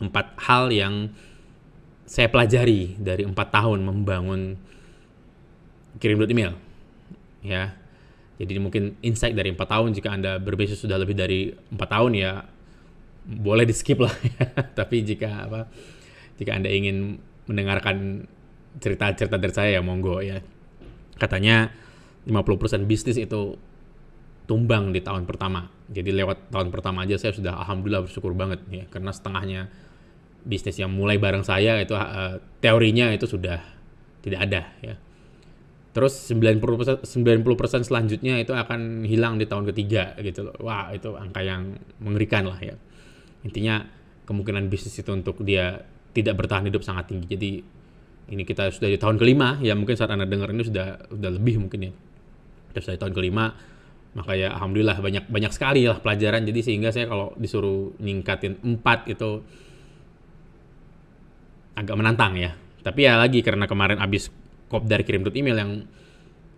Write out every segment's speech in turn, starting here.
empat hal yang saya pelajari dari empat tahun membangun kirim email ya jadi mungkin insight dari empat tahun jika anda berbisnis sudah lebih dari empat tahun ya boleh di skip lah ya. tapi jika apa jika anda ingin mendengarkan cerita-cerita dari saya ya monggo ya katanya 50% bisnis itu tumbang di tahun pertama jadi lewat tahun pertama aja saya sudah alhamdulillah bersyukur banget ya karena setengahnya bisnis yang mulai bareng saya itu uh, teorinya itu sudah tidak ada ya. Terus 90% 90% selanjutnya itu akan hilang di tahun ketiga gitu loh. Wah, itu angka yang mengerikan lah ya. Intinya kemungkinan bisnis itu untuk dia tidak bertahan hidup sangat tinggi. Jadi ini kita sudah di tahun kelima ya mungkin saat Anda dengar ini sudah sudah lebih mungkin ya. Sudah saya tahun kelima maka ya alhamdulillah banyak banyak sekali lah pelajaran jadi sehingga saya kalau disuruh ningkatin empat itu agak menantang ya. Tapi ya lagi karena kemarin abis kop dari kirim email yang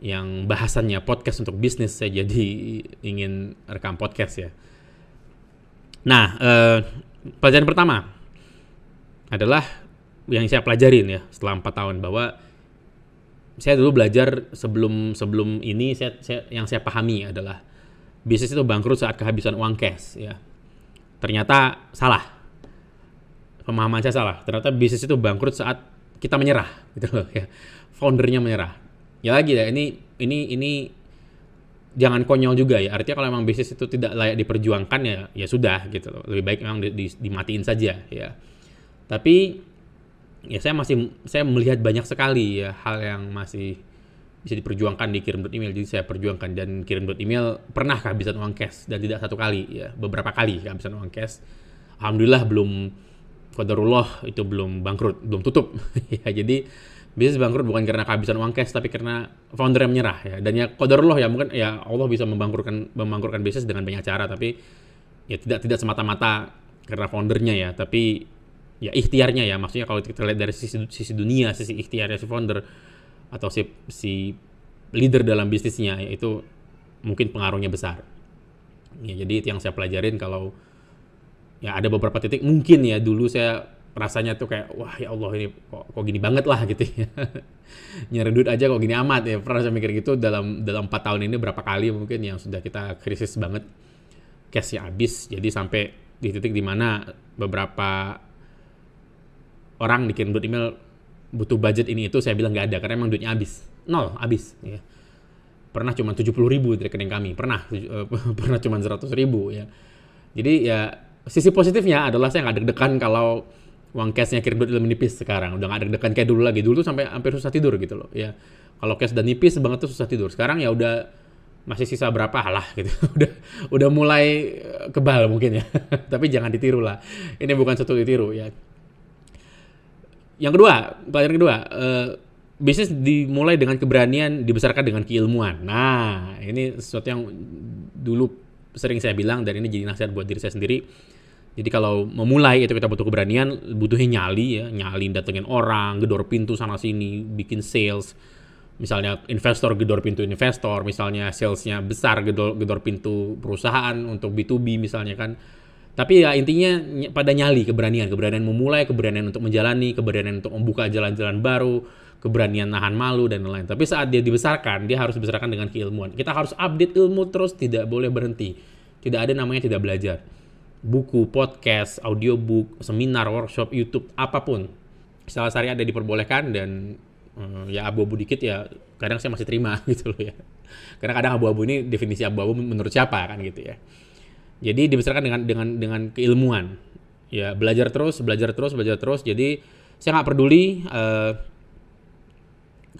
yang bahasannya podcast untuk bisnis saya jadi ingin rekam podcast ya. Nah, eh, pelajaran pertama adalah yang saya pelajarin ya setelah empat tahun bahwa saya dulu belajar sebelum sebelum ini saya, saya yang saya pahami adalah bisnis itu bangkrut saat kehabisan uang cash ya. Ternyata salah pemahaman saya salah. Ternyata bisnis itu bangkrut saat kita menyerah gitu loh ya. Foundernya menyerah. Ya lagi ya ini ini ini jangan konyol juga ya. Artinya kalau memang bisnis itu tidak layak diperjuangkan ya ya sudah gitu loh. Lebih baik memang di, di, dimatiin saja ya. Tapi ya saya masih saya melihat banyak sekali ya hal yang masih bisa diperjuangkan di kirim email jadi saya perjuangkan dan kirim email pernah kehabisan uang cash dan tidak satu kali ya beberapa kali kehabisan uang cash alhamdulillah belum Qadarullah itu belum bangkrut, belum tutup. ya, jadi bisnis bangkrut bukan karena kehabisan uang cash tapi karena founder yang menyerah ya. Dan ya Qadarullah ya mungkin ya Allah bisa membangkrutkan membangkrutkan bisnis dengan banyak cara tapi ya tidak tidak semata-mata karena foundernya ya, tapi ya ikhtiarnya ya. Maksudnya kalau kita lihat dari sisi sisi dunia, sisi ikhtiarnya si founder atau si si leader dalam bisnisnya ya itu mungkin pengaruhnya besar. Ya, jadi itu yang saya pelajarin kalau ya ada beberapa titik mungkin ya dulu saya rasanya tuh kayak wah ya Allah ini kok, kok gini banget lah gitu ya nyari aja kok gini amat ya pernah saya mikir gitu dalam dalam empat tahun ini berapa kali mungkin yang sudah kita krisis banget cashnya habis jadi sampai di titik dimana beberapa orang dikirim duit email butuh budget ini itu saya bilang nggak ada karena emang duitnya habis nol habis ya pernah cuma tujuh puluh ribu di rekening kami pernah uh, pernah cuma seratus ribu ya jadi ya sisi positifnya adalah saya nggak deg-degan kalau uang cashnya kredit udah menipis sekarang udah nggak deg-degan kayak dulu lagi dulu tuh sampai hampir susah tidur gitu loh ya kalau cash dan nipis banget tuh susah tidur sekarang ya udah masih sisa berapa lah gitu udah udah mulai eh, kebal mungkin ya tapi jangan ditiru lah ini bukan satu ditiru ya yang kedua pelajaran kedua eh, bisnis dimulai dengan keberanian dibesarkan dengan keilmuan nah ini sesuatu yang dulu sering saya bilang dan ini jadi nasihat buat diri saya sendiri. Jadi kalau memulai itu kita butuh keberanian, butuhnya nyali ya, nyali datengin orang, gedor pintu sana sini, bikin sales. Misalnya investor gedor pintu investor, misalnya salesnya besar gedor gedor pintu perusahaan untuk B2B misalnya kan. Tapi ya intinya pada nyali keberanian, keberanian memulai, keberanian untuk menjalani, keberanian untuk membuka jalan-jalan baru, keberanian nahan malu dan lain-lain. Tapi saat dia dibesarkan, dia harus dibesarkan dengan keilmuan. Kita harus update ilmu terus, tidak boleh berhenti. Tidak ada namanya tidak belajar. Buku, podcast, audiobook, seminar, workshop, YouTube, apapun. Salah sari ada diperbolehkan dan eh, ya abu-abu dikit ya kadang saya masih terima gitu loh ya. Karena kadang abu-abu ini definisi abu-abu menurut siapa kan gitu ya. Jadi dibesarkan dengan dengan dengan keilmuan. Ya belajar terus, belajar terus, belajar terus. Jadi saya nggak peduli uh,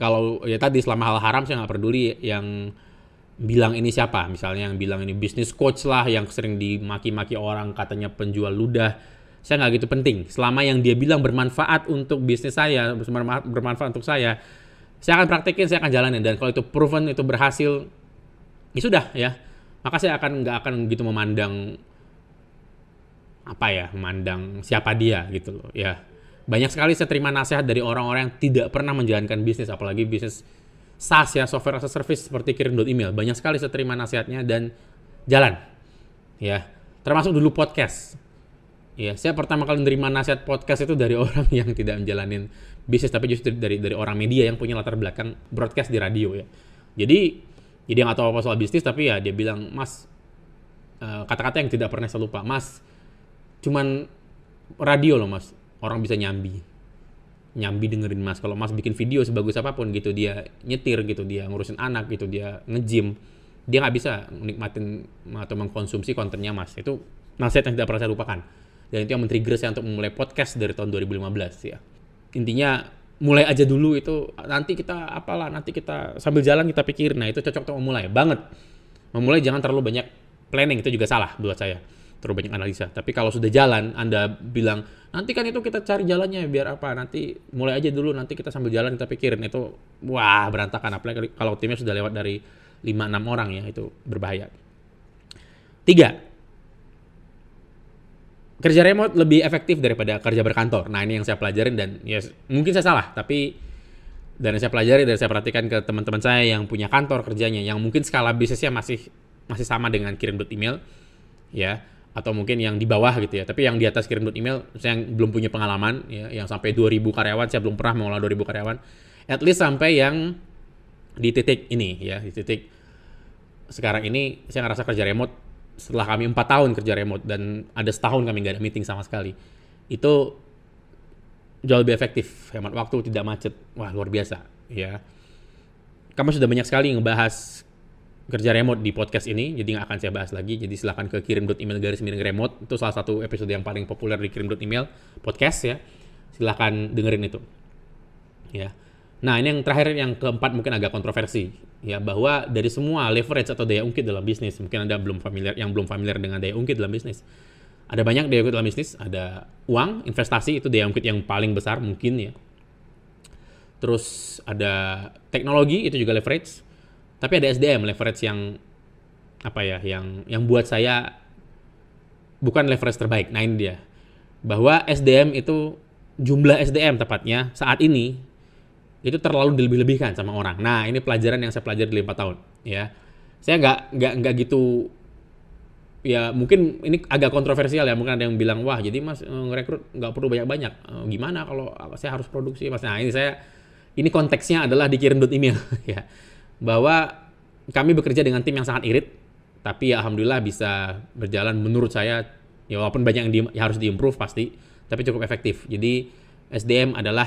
kalau ya tadi selama hal haram saya nggak peduli yang bilang ini siapa misalnya yang bilang ini bisnis coach lah yang sering dimaki-maki orang katanya penjual ludah saya nggak gitu penting selama yang dia bilang bermanfaat untuk bisnis saya bermanfaat untuk saya saya akan praktekin saya akan jalanin dan kalau itu proven itu berhasil ya sudah ya maka saya akan nggak akan gitu memandang apa ya memandang siapa dia gitu loh ya banyak sekali saya terima nasihat dari orang-orang yang tidak pernah menjalankan bisnis, apalagi bisnis SaaS ya, software as a service seperti kirim email. Banyak sekali saya terima nasihatnya dan jalan. Ya, termasuk dulu podcast. Ya, saya pertama kali menerima nasihat podcast itu dari orang yang tidak menjalanin bisnis tapi justru dari dari orang media yang punya latar belakang broadcast di radio ya. Jadi jadi nggak tahu apa soal bisnis tapi ya dia bilang mas eh, kata-kata yang tidak pernah saya lupa mas cuman radio loh mas orang bisa nyambi nyambi dengerin mas kalau mas bikin video sebagus apapun gitu dia nyetir gitu dia ngurusin anak gitu dia ngejim dia nggak bisa menikmatin atau mengkonsumsi kontennya mas itu nasihat yang tidak pernah saya lupakan dan itu yang men-trigger saya untuk memulai podcast dari tahun 2015 ya intinya mulai aja dulu itu nanti kita apalah nanti kita sambil jalan kita pikir nah itu cocok untuk memulai banget memulai jangan terlalu banyak planning itu juga salah buat saya terlalu banyak analisa. Tapi kalau sudah jalan, Anda bilang, nanti kan itu kita cari jalannya biar apa, nanti mulai aja dulu, nanti kita sambil jalan kita pikirin. Itu, wah berantakan. Apalagi kalau timnya sudah lewat dari 5-6 orang ya, itu berbahaya. Tiga, kerja remote lebih efektif daripada kerja berkantor. Nah ini yang saya pelajarin dan ya mungkin saya salah, tapi dan saya pelajari dan saya perhatikan ke teman-teman saya yang punya kantor kerjanya, yang mungkin skala bisnisnya masih masih sama dengan kirim email, ya atau mungkin yang di bawah gitu ya tapi yang di atas kirim email saya yang belum punya pengalaman ya yang sampai 2000 karyawan saya belum pernah mengelola 2000 karyawan at least sampai yang di titik ini ya di titik sekarang ini saya ngerasa kerja remote setelah kami empat tahun kerja remote dan ada setahun kami nggak ada meeting sama sekali itu jauh lebih efektif hemat waktu tidak macet wah luar biasa ya kamu sudah banyak sekali ngebahas kerja remote di podcast ini, jadi nggak akan saya bahas lagi. Jadi silahkan ke kirim.email garis miring remote. Itu salah satu episode yang paling populer di kirim email podcast ya. Silahkan dengerin itu. Ya. Nah ini yang terakhir yang keempat mungkin agak kontroversi ya bahwa dari semua leverage atau daya ungkit dalam bisnis mungkin anda belum familiar yang belum familiar dengan daya ungkit dalam bisnis ada banyak daya ungkit dalam bisnis ada uang investasi itu daya ungkit yang paling besar mungkin ya terus ada teknologi itu juga leverage tapi ada SDM leverage yang apa ya, yang yang buat saya bukan leverage terbaik. Nah ini dia bahwa SDM itu jumlah SDM tepatnya saat ini itu terlalu dilebih-lebihkan sama orang. Nah ini pelajaran yang saya pelajari di 4 tahun ya. Saya nggak nggak nggak gitu ya mungkin ini agak kontroversial ya mungkin ada yang bilang wah jadi mas eh, ngerekrut nggak perlu banyak-banyak eh, gimana kalau saya harus produksi mas nah ini saya ini konteksnya adalah dikirim dot email ya bahwa kami bekerja dengan tim yang sangat irit, tapi ya alhamdulillah bisa berjalan menurut saya ya walaupun banyak yang, di, yang harus diimprove pasti, tapi cukup efektif. Jadi SDM adalah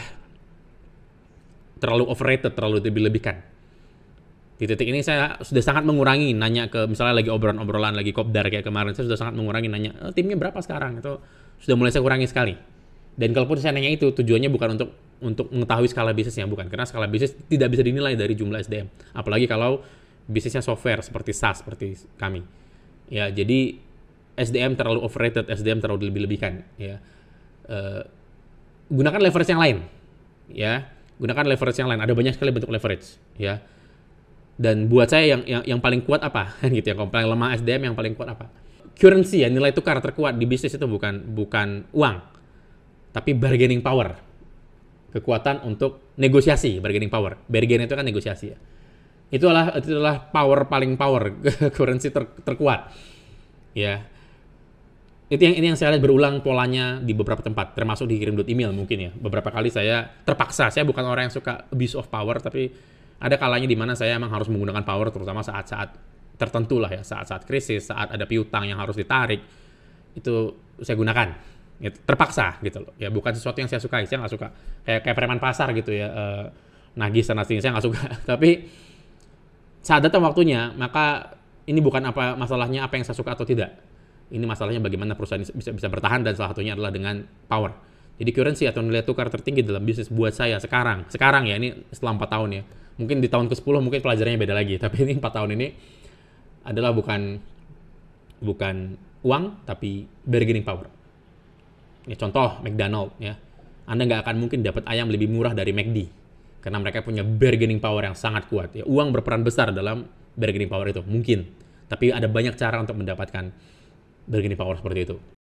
terlalu overrated, terlalu dilebihkan. Di titik ini saya sudah sangat mengurangi nanya ke misalnya lagi obrolan-obrolan lagi kopdar kayak kemarin saya sudah sangat mengurangi nanya e, timnya berapa sekarang itu sudah mulai saya kurangi sekali. Dan kalaupun saya nanya itu tujuannya bukan untuk untuk mengetahui skala bisnisnya bukan karena skala bisnis tidak bisa dinilai dari jumlah SDM apalagi kalau bisnisnya software seperti SaaS seperti kami ya jadi SDM terlalu overrated SDM terlalu dilebih-lebihkan ya uh, gunakan leverage yang lain ya gunakan leverage yang lain ada banyak sekali bentuk leverage ya dan buat saya yang yang, yang paling kuat apa gitu ya yang paling lemah SDM yang paling kuat apa currency ya nilai tukar terkuat di bisnis itu bukan bukan uang tapi bargaining power kekuatan untuk negosiasi bargaining power. Bargain itu kan negosiasi ya. itu adalah power paling power currency ter, terkuat. Ya. Itu yang ini yang saya lihat berulang polanya di beberapa tempat, termasuk dikirim kirim email mungkin ya. Beberapa kali saya terpaksa, saya bukan orang yang suka abuse of power tapi ada kalanya di mana saya emang harus menggunakan power terutama saat-saat tertentu lah ya, saat-saat krisis, saat ada piutang yang harus ditarik. Itu saya gunakan gitu, terpaksa gitu loh ya bukan sesuatu yang saya sukai saya nggak suka kayak kayak preman pasar gitu ya e, eh, nagih sana sini saya nggak suka tapi saat datang waktunya maka ini bukan apa masalahnya apa yang saya suka atau tidak ini masalahnya bagaimana perusahaan bisa bisa bertahan dan salah satunya adalah dengan power jadi currency atau nilai tukar tertinggi dalam bisnis buat saya sekarang sekarang ya ini setelah empat tahun ya mungkin di tahun ke-10 mungkin pelajarannya beda lagi tapi ini empat tahun ini adalah bukan bukan uang tapi bargaining power Ya, contoh McDonald ya. Anda nggak akan mungkin dapat ayam lebih murah dari McD karena mereka punya bargaining power yang sangat kuat. Ya, uang berperan besar dalam bargaining power itu mungkin, tapi ada banyak cara untuk mendapatkan bargaining power seperti itu.